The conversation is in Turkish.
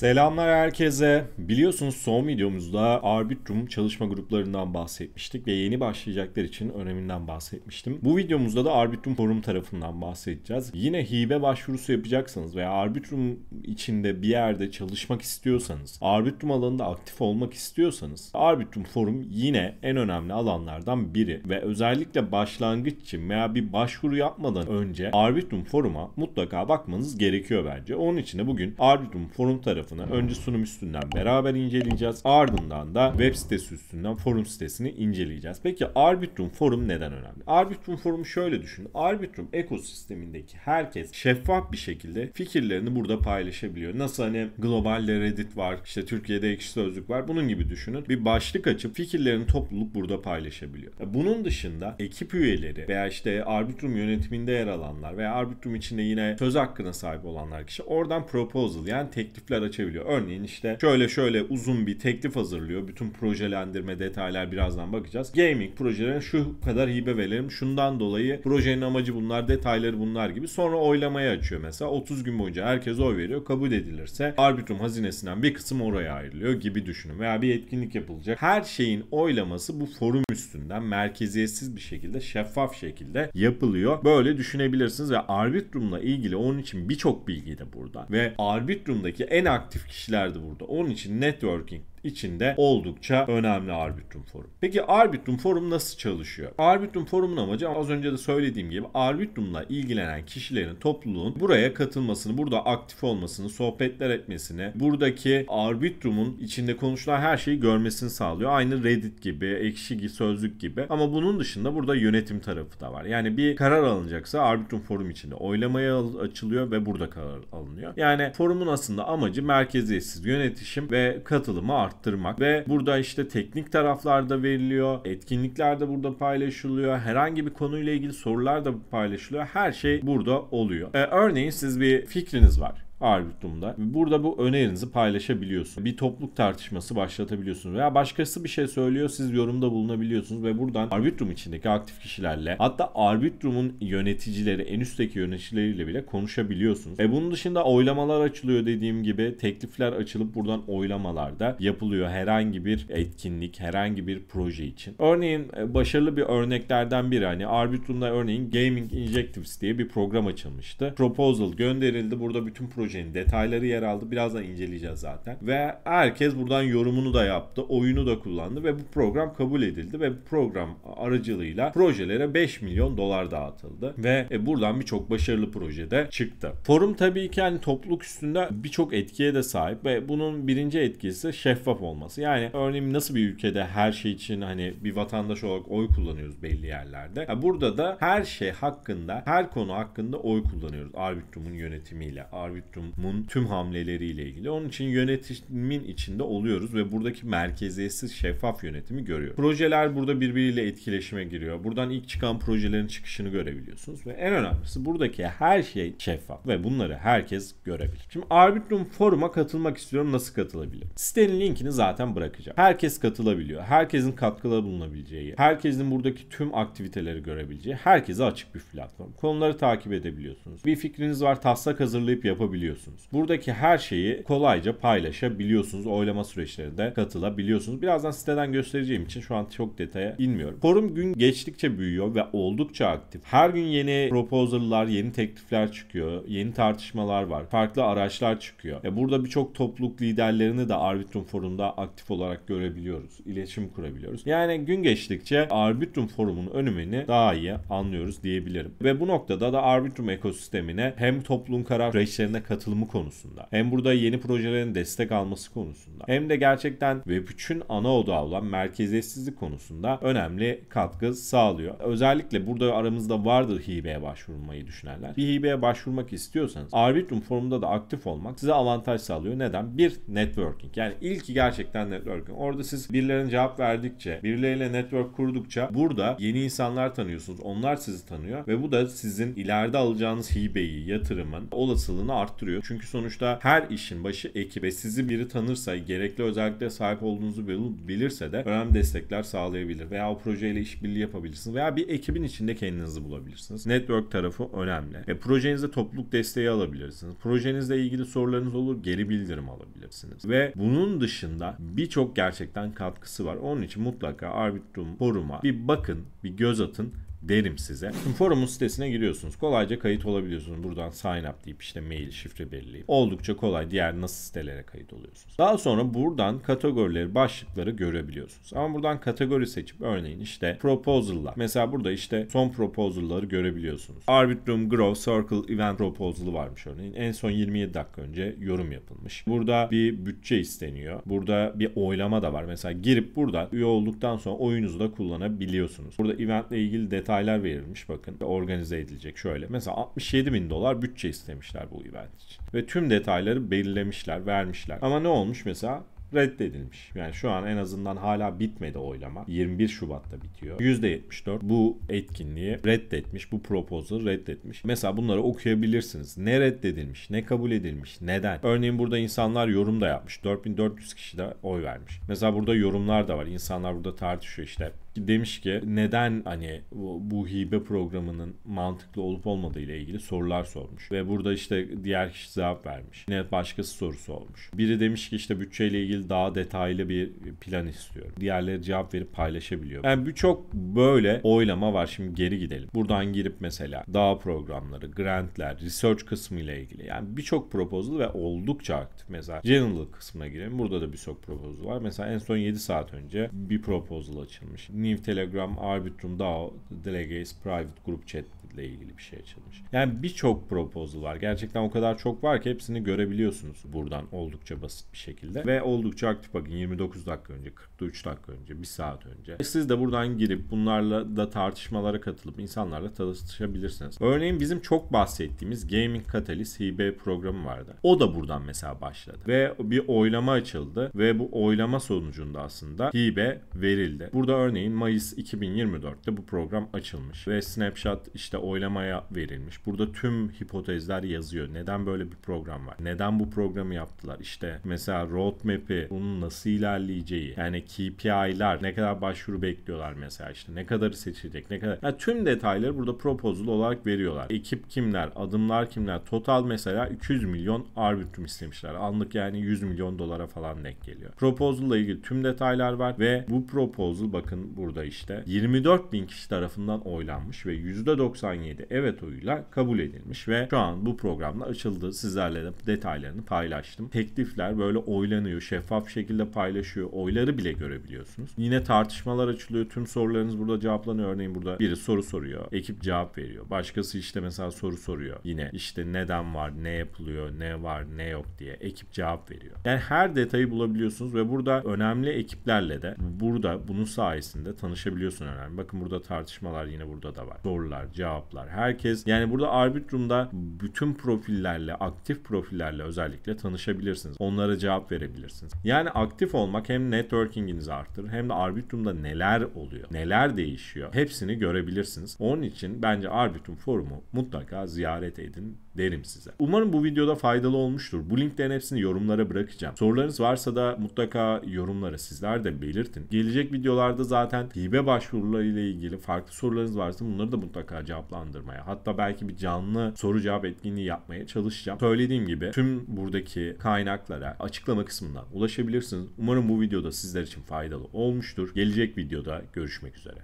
Selamlar herkese. Biliyorsunuz son videomuzda Arbitrum çalışma gruplarından bahsetmiştik ve yeni başlayacaklar için öneminden bahsetmiştim. Bu videomuzda da Arbitrum Forum tarafından bahsedeceğiz. Yine hibe başvurusu yapacaksanız veya Arbitrum içinde bir yerde çalışmak istiyorsanız, Arbitrum alanında aktif olmak istiyorsanız Arbitrum Forum yine en önemli alanlardan biri ve özellikle başlangıç için veya bir başvuru yapmadan önce Arbitrum Forum'a mutlaka bakmanız gerekiyor bence. Onun için de bugün Arbitrum Forum tarafı tarafını önce sunum üstünden beraber inceleyeceğiz. Ardından da web sitesi üstünden forum sitesini inceleyeceğiz. Peki Arbitrum forum neden önemli? Arbitrum forumu şöyle düşün. Arbitrum ekosistemindeki herkes şeffaf bir şekilde fikirlerini burada paylaşabiliyor. Nasıl hani globalde Reddit var, işte Türkiye'de ekşi sözlük var. Bunun gibi düşünün. Bir başlık açıp fikirlerini topluluk burada paylaşabiliyor. Bunun dışında ekip üyeleri veya işte Arbitrum yönetiminde yer alanlar veya Arbitrum içinde yine söz hakkına sahip olanlar kişi oradan proposal yani teklifler açabiliyor değişebiliyor. Örneğin işte şöyle şöyle uzun bir teklif hazırlıyor. Bütün projelendirme detaylar birazdan bakacağız. Gaming projelerine şu kadar hibe verelim. Şundan dolayı projenin amacı bunlar, detayları bunlar gibi. Sonra oylamaya açıyor mesela. 30 gün boyunca herkes oy veriyor. Kabul edilirse arbitrum hazinesinden bir kısım oraya ayrılıyor gibi düşünün. Veya bir etkinlik yapılacak. Her şeyin oylaması bu forum üstünden merkeziyetsiz bir şekilde, şeffaf şekilde yapılıyor. Böyle düşünebilirsiniz ve arbitrumla ilgili onun için birçok bilgi de burada. Ve arbitrumdaki en aktif aktif kişilerdi burada. Onun için networking içinde oldukça önemli Arbitrum Forum. Peki Arbitrum Forum nasıl çalışıyor? Arbitrum Forum'un amacı az önce de söylediğim gibi Arbitrum'la ilgilenen kişilerin topluluğun buraya katılmasını, burada aktif olmasını, sohbetler etmesini, buradaki Arbitrum'un içinde konuşulan her şeyi görmesini sağlıyor. Aynı Reddit gibi, Ekşi Sözlük gibi ama bunun dışında burada yönetim tarafı da var. Yani bir karar alınacaksa Arbitrum Forum içinde oylamaya açılıyor ve burada karar alınıyor. Yani forumun aslında amacı merkeziyetsiz yönetişim ve katılımı artırmak arttırmak ve burada işte teknik taraflarda veriliyor, etkinlikler de burada paylaşılıyor, herhangi bir konuyla ilgili sorular da paylaşılıyor. Her şey burada oluyor. Ee, örneğin siz bir fikriniz var Arbitrum'da. Burada bu önerinizi paylaşabiliyorsunuz. Bir topluluk tartışması başlatabiliyorsunuz veya başkası bir şey söylüyor siz yorumda bulunabiliyorsunuz ve buradan Arbitrum içindeki aktif kişilerle hatta Arbitrum'un yöneticileri en üstteki yöneticileriyle bile konuşabiliyorsunuz. E bunun dışında oylamalar açılıyor dediğim gibi teklifler açılıp buradan oylamalarda yapılıyor herhangi bir etkinlik, herhangi bir proje için. Örneğin e, başarılı bir örneklerden biri hani Arbitrum'da örneğin Gaming Injectives diye bir program açılmıştı. Proposal gönderildi. Burada bütün proje projenin detayları yer aldı. Birazdan inceleyeceğiz zaten. Ve herkes buradan yorumunu da yaptı. Oyunu da kullandı ve bu program kabul edildi ve bu program aracılığıyla projelere 5 milyon dolar dağıtıldı. Ve e, buradan birçok başarılı projede çıktı. Forum tabii ki hani topluluk üstünde birçok etkiye de sahip ve bunun birinci etkisi şeffaf olması. Yani örneğin nasıl bir ülkede her şey için hani bir vatandaş olarak oy kullanıyoruz belli yerlerde. burada da her şey hakkında, her konu hakkında oy kullanıyoruz Arbitrum'un yönetimiyle, Arbitrum mahkumun tüm hamleleriyle ilgili. Onun için yönetimin içinde oluyoruz ve buradaki merkeziyetsiz şeffaf yönetimi görüyor. Projeler burada birbiriyle etkileşime giriyor. Buradan ilk çıkan projelerin çıkışını görebiliyorsunuz ve en önemlisi buradaki her şey şeffaf ve bunları herkes görebilir. Şimdi Arbitrum foruma katılmak istiyorum. Nasıl katılabilirim? Sitenin linkini zaten bırakacağım. Herkes katılabiliyor. Herkesin katkıda bulunabileceği, herkesin buradaki tüm aktiviteleri görebileceği, herkese açık bir platform. Konuları takip edebiliyorsunuz. Bir fikriniz var taslak hazırlayıp yapabiliyorsunuz yapabiliyorsunuz. Buradaki her şeyi kolayca paylaşabiliyorsunuz. Oylama süreçlerinde katılabiliyorsunuz. Birazdan siteden göstereceğim için şu an çok detaya inmiyorum. Forum gün geçtikçe büyüyor ve oldukça aktif. Her gün yeni proposal'lar, yeni teklifler çıkıyor. Yeni tartışmalar var. Farklı araçlar çıkıyor. Ya e burada birçok topluluk liderlerini de Arbitrum forumda aktif olarak görebiliyoruz. İletişim kurabiliyoruz. Yani gün geçtikçe Arbitrum forumun önemini daha iyi anlıyoruz diyebilirim. Ve bu noktada da Arbitrum ekosistemine hem toplum karar süreçlerine katılabiliyoruz katılımı konusunda hem burada yeni projelerin destek alması konusunda hem de gerçekten Web3'ün ana odağı olan merkeziyetsizlik konusunda önemli katkı sağlıyor. Özellikle burada aramızda vardır hibeye başvurmayı düşünenler. Bir hibeye başvurmak istiyorsanız Arbitrum forumunda da aktif olmak size avantaj sağlıyor. Neden? Bir, networking. Yani ilki gerçekten networking. Orada siz birilerine cevap verdikçe, birileriyle network kurdukça burada yeni insanlar tanıyorsunuz. Onlar sizi tanıyor ve bu da sizin ileride alacağınız hibeyi, yatırımın olasılığını arttırıyor duruyor. Çünkü sonuçta her işin başı ekip sizi biri tanırsa, gerekli özellikle sahip olduğunuzu bilirse de önemli destekler sağlayabilir. Veya o projeyle işbirliği yapabilirsiniz. Veya bir ekibin içinde kendinizi bulabilirsiniz. Network tarafı önemli. E, projenizde topluluk desteği alabilirsiniz. Projenizle ilgili sorularınız olur, geri bildirim alabilirsiniz. Ve bunun dışında birçok gerçekten katkısı var. Onun için mutlaka Arbitrum foruma bir bakın, bir göz atın derim size. Şimdi forumun sitesine giriyorsunuz. Kolayca kayıt olabiliyorsunuz. Buradan sign up deyip işte mail, şifre belirleyip oldukça kolay diğer nasıl sitelere kayıt oluyorsunuz. Daha sonra buradan kategorileri, başlıkları görebiliyorsunuz. Ama buradan kategori seçip örneğin işte proposal'lar. Mesela burada işte son proposal'ları görebiliyorsunuz. Arbitrum Grow Circle Event proposal'ı varmış örneğin. En son 27 dakika önce yorum yapılmış. Burada bir bütçe isteniyor. Burada bir oylama da var. Mesela girip burada üye olduktan sonra oyunuzu da kullanabiliyorsunuz. Burada eventle ilgili detay detaylar verilmiş bakın. Organize edilecek şöyle. Mesela 67 bin dolar bütçe istemişler bu event için. Ve tüm detayları belirlemişler, vermişler. Ama ne olmuş mesela? reddedilmiş. Yani şu an en azından hala bitmedi oylama. 21 Şubat'ta bitiyor. %74 bu etkinliği reddetmiş, bu proposal'ı reddetmiş. Mesela bunları okuyabilirsiniz. Ne reddedilmiş, ne kabul edilmiş, neden? Örneğin burada insanlar yorum da yapmış. 4400 kişi de oy vermiş. Mesela burada yorumlar da var. İnsanlar burada tartışıyor işte demiş ki neden hani bu hibe programının mantıklı olup olmadığı ile ilgili sorular sormuş. Ve burada işte diğer kişi cevap vermiş. Yine başkası sorusu olmuş. Biri demiş ki işte bütçeyle ilgili daha detaylı bir plan istiyorum. Diğerleri cevap verip paylaşabiliyor. Yani birçok böyle oylama var. Şimdi geri gidelim. Buradan girip mesela daha programları, grantler, research kısmı ile ilgili. Yani birçok proposal ve oldukça aktif. Mesela general kısmına girelim. Burada da birçok proposal var. Mesela en son 7 saat önce bir proposal açılmış New Telegram, Arbitrum, DAO, Delegates, Private Group Chat ile ilgili bir şey açılmış. Yani birçok proposal var. Gerçekten o kadar çok var ki hepsini görebiliyorsunuz buradan oldukça basit bir şekilde. Ve oldukça aktif bakın 29 dakika önce, 43 dakika önce, 1 saat önce. E siz de buradan girip bunlarla da tartışmalara katılıp insanlarla tanışabilirsiniz. Örneğin bizim çok bahsettiğimiz Gaming Catalyst hibe programı vardı. O da buradan mesela başladı. Ve bir oylama açıldı ve bu oylama sonucunda aslında hibe verildi. Burada örneğin Mayıs 2024'te bu program açılmış ve Snapchat işte oylamaya verilmiş. Burada tüm hipotezler yazıyor. Neden böyle bir program var? Neden bu programı yaptılar? İşte mesela roadmap'i, bunun nasıl ilerleyeceği, yani KPI'ler, ne kadar başvuru bekliyorlar mesela işte, ne kadarı seçilecek, ne kadar... Yani tüm detayları burada proposal olarak veriyorlar. Ekip kimler, adımlar kimler, total mesela 200 milyon arbitrum istemişler. Anlık yani 100 milyon dolara falan denk geliyor. Proposal ile ilgili tüm detaylar var ve bu proposal bakın burada işte 24 bin kişi tarafından oylanmış ve %90 97 evet oyuyla kabul edilmiş ve şu an bu programda açıldı. Sizlerle de detaylarını paylaştım. Teklifler böyle oylanıyor, şeffaf şekilde paylaşıyor. Oyları bile görebiliyorsunuz. Yine tartışmalar açılıyor. Tüm sorularınız burada cevaplanıyor. Örneğin burada biri soru soruyor. Ekip cevap veriyor. Başkası işte mesela soru soruyor. Yine işte neden var, ne yapılıyor, ne var, ne yok diye ekip cevap veriyor. Yani her detayı bulabiliyorsunuz ve burada önemli ekiplerle de burada bunun sayesinde tanışabiliyorsun önemli. Bakın burada tartışmalar yine burada da var. Sorular, cevap hesaplar. Herkes yani burada Arbitrum'da bütün profillerle, aktif profillerle özellikle tanışabilirsiniz. Onlara cevap verebilirsiniz. Yani aktif olmak hem networking'inizi arttırır hem de Arbitrum'da neler oluyor, neler değişiyor hepsini görebilirsiniz. Onun için bence Arbitrum forumu mutlaka ziyaret edin derim size. Umarım bu videoda faydalı olmuştur. Bu linklerin hepsini yorumlara bırakacağım. Sorularınız varsa da mutlaka yorumlara sizler de belirtin. Gelecek videolarda zaten hibe başvuruları ile ilgili farklı sorularınız varsa bunları da mutlaka cevaplandırmaya hatta belki bir canlı soru cevap etkinliği yapmaya çalışacağım. Söylediğim gibi tüm buradaki kaynaklara açıklama kısmından ulaşabilirsiniz. Umarım bu videoda sizler için faydalı olmuştur. Gelecek videoda görüşmek üzere.